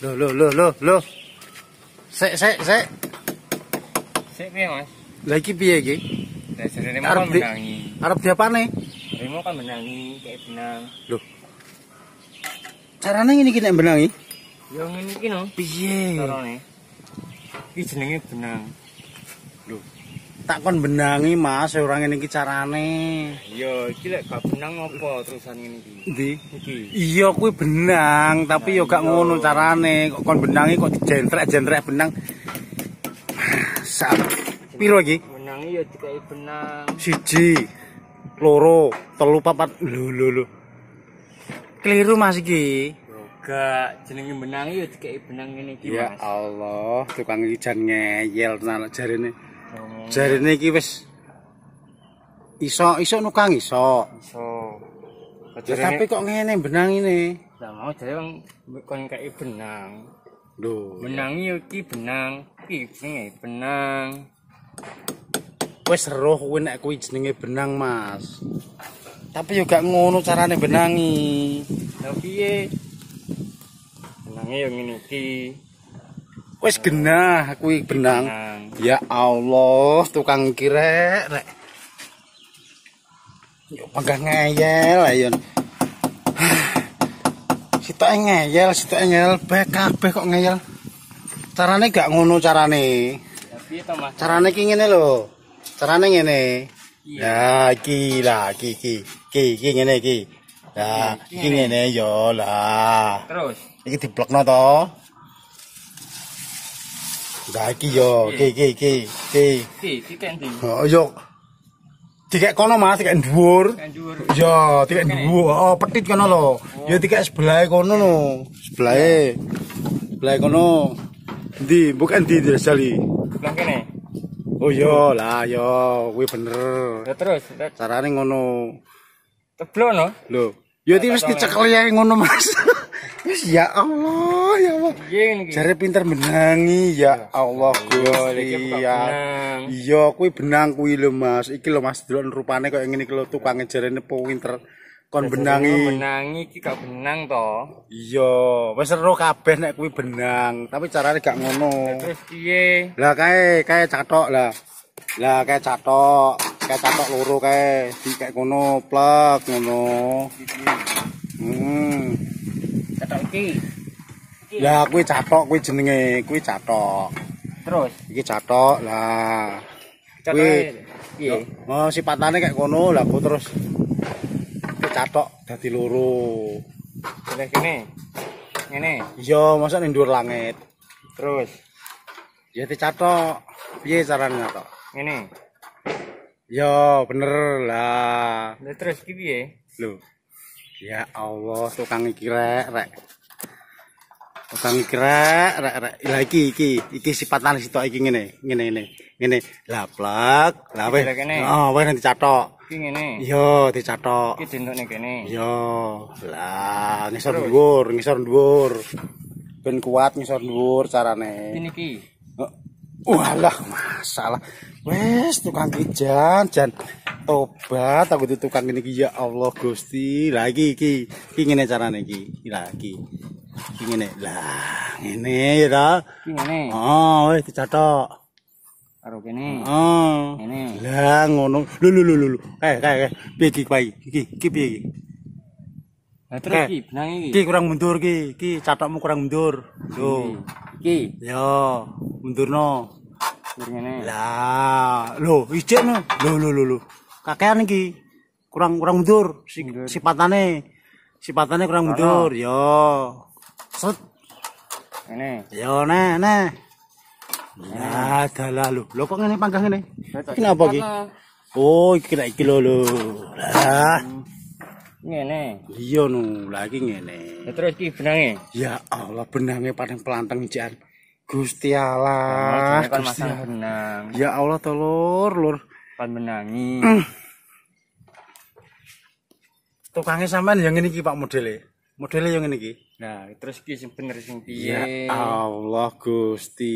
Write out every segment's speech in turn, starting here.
Loh, loh, loh, loh, loh. Sek, sek, sek. Sek piye, Mas? Lah iki piye iki? Lah mau menangi. Arep diapane? Rimo kan menangi kaya benang. Loh. Eh? Carane ngene iki nek benangi? Ya ngene iki no. Piye? Carane. Eh. Iki jenenge benang. Loh. tak kon benangi Mas ora ngene iki carane. Ya iki lek gak benang apa terusan ngene iki. Endi? Iya kuwi benang tapi yo gak ngono carane. Kok kon benangi kok dijentrek-jentrek benang. Sak piro iki? Benangi yo dikai benang. Siji, loro, telu, papat. Lho lho lho. Keliru Mas iki. gak jenenge benangi ya dikai benang ngene iki Mas. Ya Allah, tukang ijan ngeyel tenan jarene. Oh. jarine iki wis iso iso nukang iso iso ya, tapi kok ngene benang ini lah mau jare wong kon kaya benang lho benang iki benang iki benang wis seru kuwi nek kuwi jenenge benang mas tapi yo gak ngono carane benangi lho piye benange yo ngene iki wes genah kuwi benang. Ya Allah, tukang kirek rek. Yo panggah ngeyel ayon. Sitoke ngeyel, sitoke ngeyel, kabeh kok ngeyel. Carane gak ngono carane. Carane ki ngene lho. Carane ngene. Iya. Ya iki lah, iki iki. Iki iki ngene iki. Ya, iki ngene yo ya lah. Terus iki diblokno to. Nah, iki yo, iki iki iki. Iki iki Oh, yo. Tiket kono Mas, tiket dhuwur. Yo, tiket dhuwur. Oh, petit kono lho. Yo tiket sebelah kono no Sebelah. Sebelah kono. Di, bukan di desa Sali. kene. Oh, yo lah, yo. Kuwi bener. Ya terus, carane ngono. Teblo no? Lho. Yo iki wis dicekel ngono Mas. Wis ya Allah, ya Allah. Jare pinter benangi ya Allah Gusti. Iya, kuwi benang kuwi lho Mas. Iki lho Mas delok rupane kok ngene iki lho tukange jarene pinter kon benangi. Benangi iki gak benang to. Iya, wis seru kabeh nek kuwi benang, tapi carane gak ngono. Terus piye? Lah kae kae catok lah. Lah kae catok, kae catok loro kae dikek kono plek ngono. Iki. Iki. Iki. Lah kuwi cathok kuwi jenenge, kuwi cathok. Terus iki catok lah. Catoke piye? Oh, sipatane kayak kono lah ku terus cathok dadi loro. Lah kene. Ngene. Iya, masa ning dhuwur langit. Terus ya dicathok. Piye carane to Ngene. Ya bener lah. Lah terus iki piye? Lho. Ya Allah, tukang iki rek rek. Abang krek rek rek iki iki iki sipatan sitok iki ngene ngene ngene la plek la wis oh wis iki ngene iya dicatok iki dentukne kene iya la ngisor dhuwur ngisor dhuwur ben kuat ngisor dhuwur carane iki oh, walah masalah wis tukang kijan jan tobat aku ditukang ngene iki ya Allah Gusti la iki iki iki ngene carane iki iki ngene lah ngene ya ta ngene oh wis dicatok karo kene oh ngene lah ngono lu lu lu lu eh kae kae piye iki kae iki iki piye terus iki benang iki. kurang mundur iki, iki catokmu kurang mundur. Yo. Iki. Yo, mundurno. Mundur ngene. Lah, lho, ijekno. Lho, lho, lho, lho. Kakean iki kurang kurang mundur, mundur. sipatane. Sipatane kurang mundur. Yo. Set. Ini. Yo neh neh. Ya ah, dalah lho. Lho kok ngene panggang ini? Kenapa iki? Oh, kira nek iki lho lho. Lah. Ngene. Iya no, lah ngene. Ya terus iki benange. Ya Allah, benange padang pelanteng jan. Gusti Allah. Nah, Gusti Allah. benang. Ya Allah telur lur. Pan benangi. Tukangnya sampean yang ini iki Pak modele. modelnya yang ini ki nah terus ki sing bener sing piye ya Allah gusti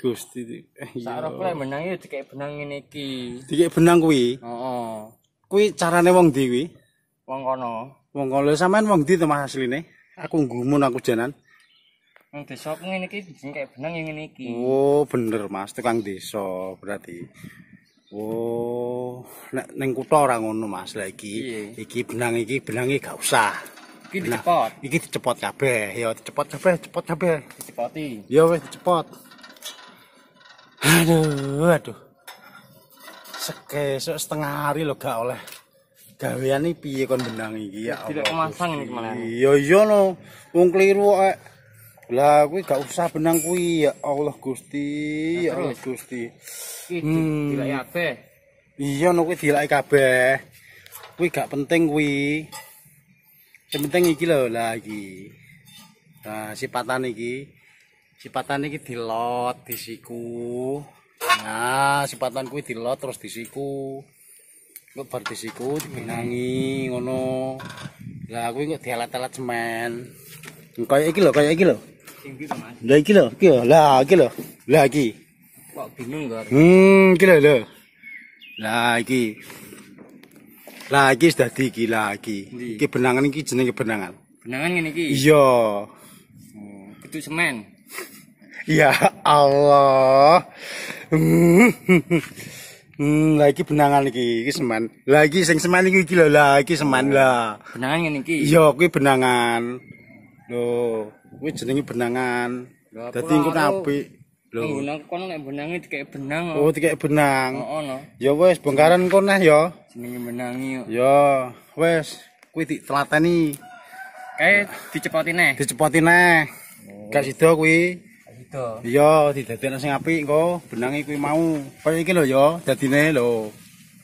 gusti sarap lah menang itu benang ini ki kayak benang kui oh, oh. kui carane wong di kui wong kono wong kono samain wong di tempat asli nih aku gumun aku janan. Wong deso ku ngene iki jeneng benang ya ngene iki. Oh, bener Mas, tukang desa berarti. Oh, nek ning kutha ora ngono Mas, lah iki. Iki benang iki benangi gak usah. iki dicepot iki dicepot kabeh ya dicepot kabeh cepot kabeh dicepoti ya wis dicepot aduh aduh sekesok setengah hari lo gak oleh gawean iki piye kon benang iki ya Allah tidak kemasang iki malah iya iya no wong kliru eh. lah kuwi gak usah benang kuwi ya Allah Gusti ya Allah Gusti iki hmm. dilake kabeh iya no kuwi dilake kabeh kuwi gak penting kuwi Yang penting iki lho lagi, Nah, sipatan iki. Sipatan iki dilot di Nah, sipatan kuwi dilot terus disiku, siku. Kok bar di dibenangi ngono. Lah kuwi kok dialat-alat semen. Kaya iki lho, kaya iki lho. Sing iki, Lah iki lho, iki lho. Lah iki lho. Lah iki. Kok bingung kok. Hmm, iki lho Lah iki. Lagi sudah tinggi lagi. lah iki. ini benangan iki jenenge benangan. Benangan ini iki. Iya. Oh, itu semen. ya Allah. Hmm, lagi benangan iki, iki seman. Lagi sing seman iki iki lho, lah iki seman oh, lah. Benangan ngene iki. Iya, kuwi benangan. Lho, kuwi jenenge benangan. Dadi engko apik. Lho, benang kono nek benange dikek benang. Oh, oh. dikek benang. Heeh, oh, oh, no. Ya wis bongkaran kono ya. jenenge menangi yo. Yo, wis kuwi ditlateni. Kae eh, dicepoti neh. Dicepoti neh. Oh. Gak sida kuwi. Iya, didadekno sing apik engko benangi kuwi mau. Pas iki lho ya, dadine lho.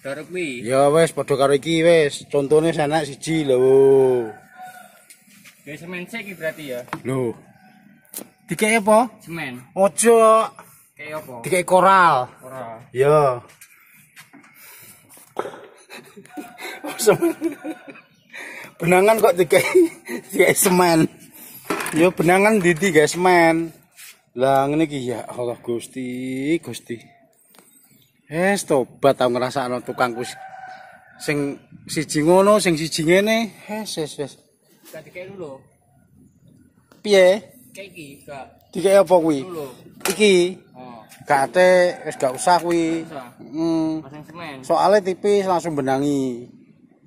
Dare kuwi. Ya wis padha karo iki wes. Contone sanak siji lho. Ya semen iki berarti ya. Lho. Dikek apa? Semen. Ojo. Kayak apa? Dikek koral. Koral. Iya. benangan kok dikai dikai semen ya benangan didi guys semen lah ini ki ya Allah gusti gusti eh stoba tau ngerasa no tukangku sing siji ngono sing siji ngene hes hes hes dikai dulu piye kayak gini kak dikai apa kui iki gate wis gak usah kuwi. Hmm. Soale tipis langsung benangi.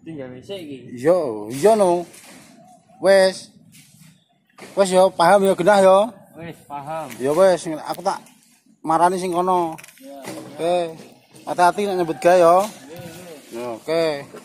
Tinggal wis iki. Yo, Iya no. Wes. Wes yo paham yo genah yo. Wes paham. Yo wes aku tak marani sing kono. Oke. Hati-hati nek nyebut gae yo. Yo, oke.